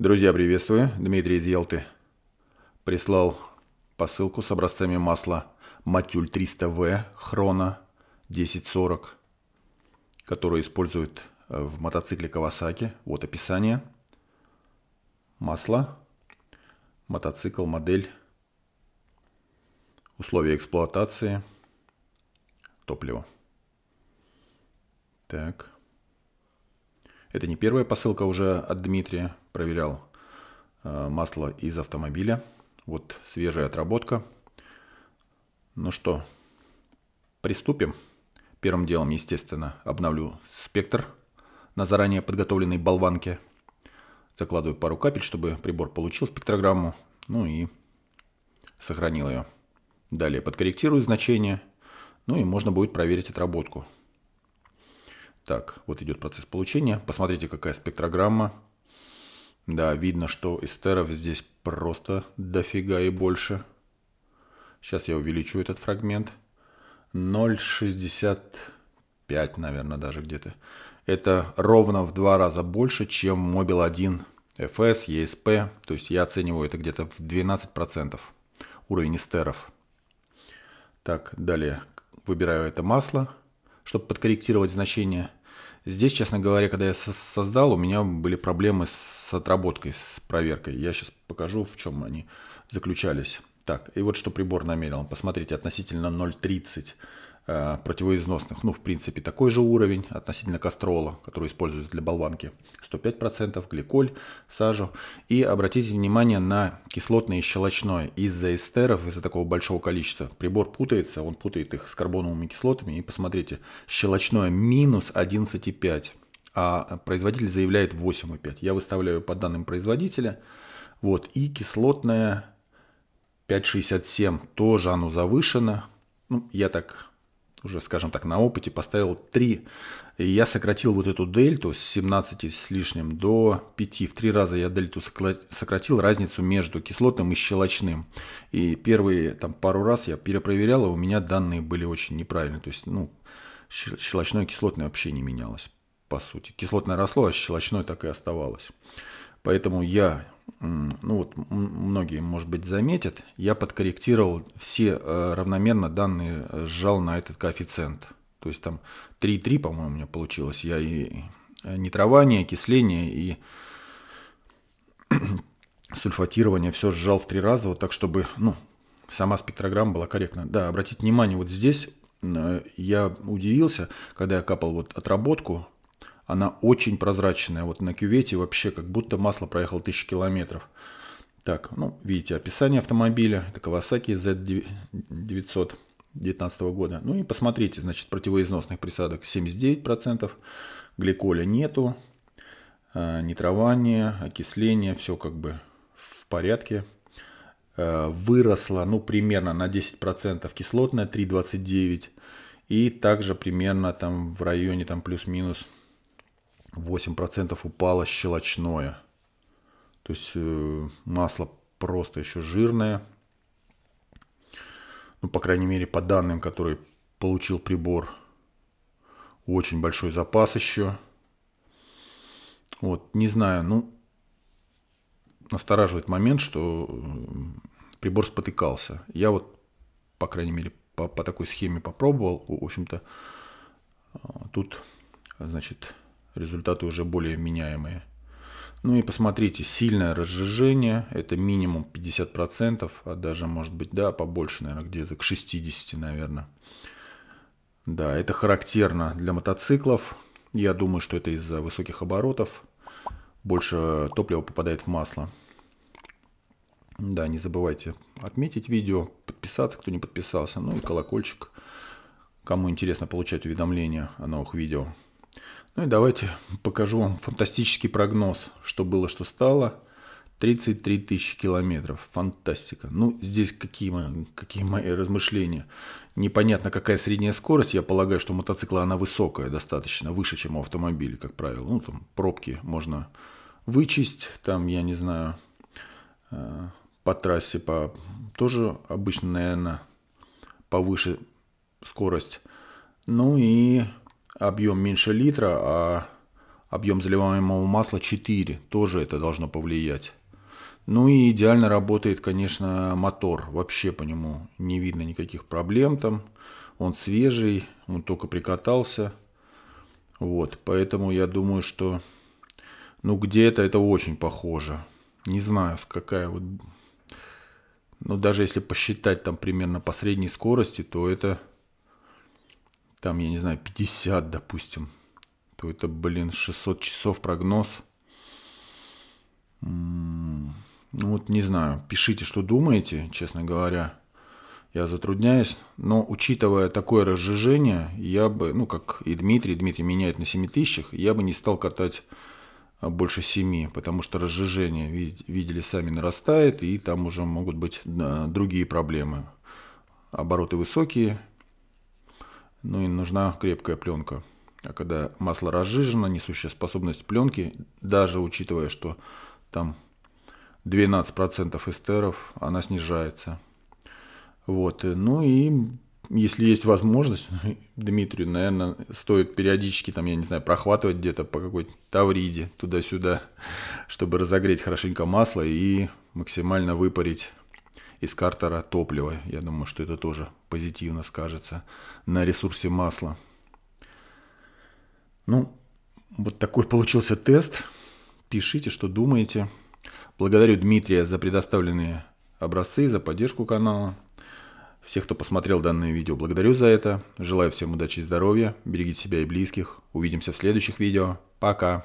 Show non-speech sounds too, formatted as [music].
Друзья, приветствую. Дмитрий из Елты. Прислал посылку с образцами масла Матюль 300В Хрона 1040, которое используют э, в мотоцикле Кавасаки. Вот описание. Масло, мотоцикл, модель, условия эксплуатации, топливо. Так. Это не первая посылка уже от Дмитрия проверял э, масло из автомобиля. Вот свежая отработка. Ну что, приступим. Первым делом, естественно, обновлю спектр на заранее подготовленной болванке. Закладываю пару капель, чтобы прибор получил спектрограмму. Ну и сохранил ее. Далее подкорректирую значение. Ну и можно будет проверить отработку. Так, вот идет процесс получения. Посмотрите, какая спектрограмма. Да, видно, что эстеров здесь просто дофига и больше. Сейчас я увеличу этот фрагмент. 0,65, наверное, даже где-то. Это ровно в два раза больше, чем Mobile 1 FS, ESP. То есть я оцениваю это где-то в 12% уровень эстеров. Так, далее выбираю это масло, чтобы подкорректировать значение. Здесь, честно говоря, когда я создал, у меня были проблемы с отработкой, с проверкой. Я сейчас покажу, в чем они заключались. Так, и вот что прибор намерил. Посмотрите, относительно 0.30 Э, противоизносных, ну, в принципе, такой же уровень относительно кастрола, который используется для болванки, 105%, гликоль, сажу. И обратите внимание на кислотное и щелочное. Из-за эстеров, из-за такого большого количества, прибор путается, он путает их с карбоновыми кислотами. И посмотрите, щелочное минус 11,5, а производитель заявляет 8,5. Я выставляю по данным производителя. Вот, и кислотное 5,67, тоже оно завышено. Ну, я так уже, скажем так, на опыте, поставил 3. И я сократил вот эту дельту с 17 с лишним до 5. В три раза я дельту сократил, разницу между кислотным и щелочным. И первые там, пару раз я перепроверял, и у меня данные были очень неправильные. То есть, ну, щелочное и кислотное вообще не менялось, по сути. Кислотное росло, а щелочное так и оставалось. Поэтому я ну вот многие, может быть, заметят, я подкорректировал все э, равномерно данные, э, сжал на этот коэффициент. То есть там 3,3, по-моему, у меня получилось. Я и э, нитрование, окисление, и [clears throat] сульфатирование все сжал в три раза, вот так, чтобы ну, сама спектрограмма была корректна. Да, обратите внимание, вот здесь я удивился, когда я капал вот отработку, она очень прозрачная. Вот на кювете вообще как будто масло проехало 1000 километров. Так, ну, видите, описание автомобиля. Это Kawasaki Z900 2019 года. Ну и посмотрите, значит, противоизносных присадок 79%, гликоля нету, а, нитрование, окисление, все как бы в порядке. А, Выросла, ну, примерно на 10% кислотная 3,29 и также примерно там в районе там плюс-минус 0,5 8% упало щелочное. То есть э, масло просто еще жирное. Ну, по крайней мере, по данным, которые получил прибор, очень большой запас еще. Вот, не знаю, ну, настораживает момент, что э, прибор спотыкался. Я вот, по крайней мере, по, по такой схеме попробовал. В общем-то, э, тут, значит, результаты уже более вменяемые. Ну и посмотрите, сильное разжижение, это минимум 50%, а даже может быть, да, побольше, наверное, где-то к 60, наверное. Да, это характерно для мотоциклов. Я думаю, что это из-за высоких оборотов. Больше топлива попадает в масло. Да, не забывайте отметить видео, подписаться, кто не подписался, ну и колокольчик. Кому интересно получать уведомления о новых видео. Ну и давайте покажу вам фантастический прогноз, что было, что стало. 33 тысячи километров. Фантастика. Ну, здесь какие мои, какие мои размышления. Непонятно, какая средняя скорость. Я полагаю, что у мотоцикла она высокая достаточно, выше, чем у автомобиля, как правило. Ну, там пробки можно вычесть, там, я не знаю, э, по трассе по тоже обычно, наверное, повыше скорость. Ну и объем меньше литра, а объем заливаемого масла 4. Тоже это должно повлиять. Ну и идеально работает, конечно, мотор. Вообще по нему не видно никаких проблем там. Он свежий, он только прикатался. Вот, поэтому я думаю, что ну где-то это очень похоже. Не знаю, какая вот... Ну даже если посчитать там примерно по средней скорости, то это там, я не знаю, 50, допустим, то это, блин, 600 часов прогноз. Ну вот не знаю, пишите, что думаете, честно говоря. Я затрудняюсь, но учитывая такое разжижение, я бы, ну как и Дмитрий, Дмитрий меняет на 7 тысячах, я бы не стал катать а, больше 7, потому что разжижение, видели сами, нарастает, и там уже могут быть другие проблемы. Обороты высокие, ну и нужна крепкая пленка. А когда масло разжижено, несущая способность пленки, даже учитывая, что там 12% эстеров, она снижается. Вот. Э, ну и если есть возможность, [laughs] Дмитрию, наверное, стоит периодически, там, я не знаю, прохватывать где-то по какой-то тавриде туда-сюда, [laughs] чтобы разогреть хорошенько масло и максимально выпарить из картера топлива. Я думаю, что это тоже позитивно скажется на ресурсе масла. Ну, вот такой получился тест. Пишите, что думаете. Благодарю Дмитрия за предоставленные образцы, за поддержку канала. Всех, кто посмотрел данное видео, благодарю за это. Желаю всем удачи и здоровья. Берегите себя и близких. Увидимся в следующих видео. Пока.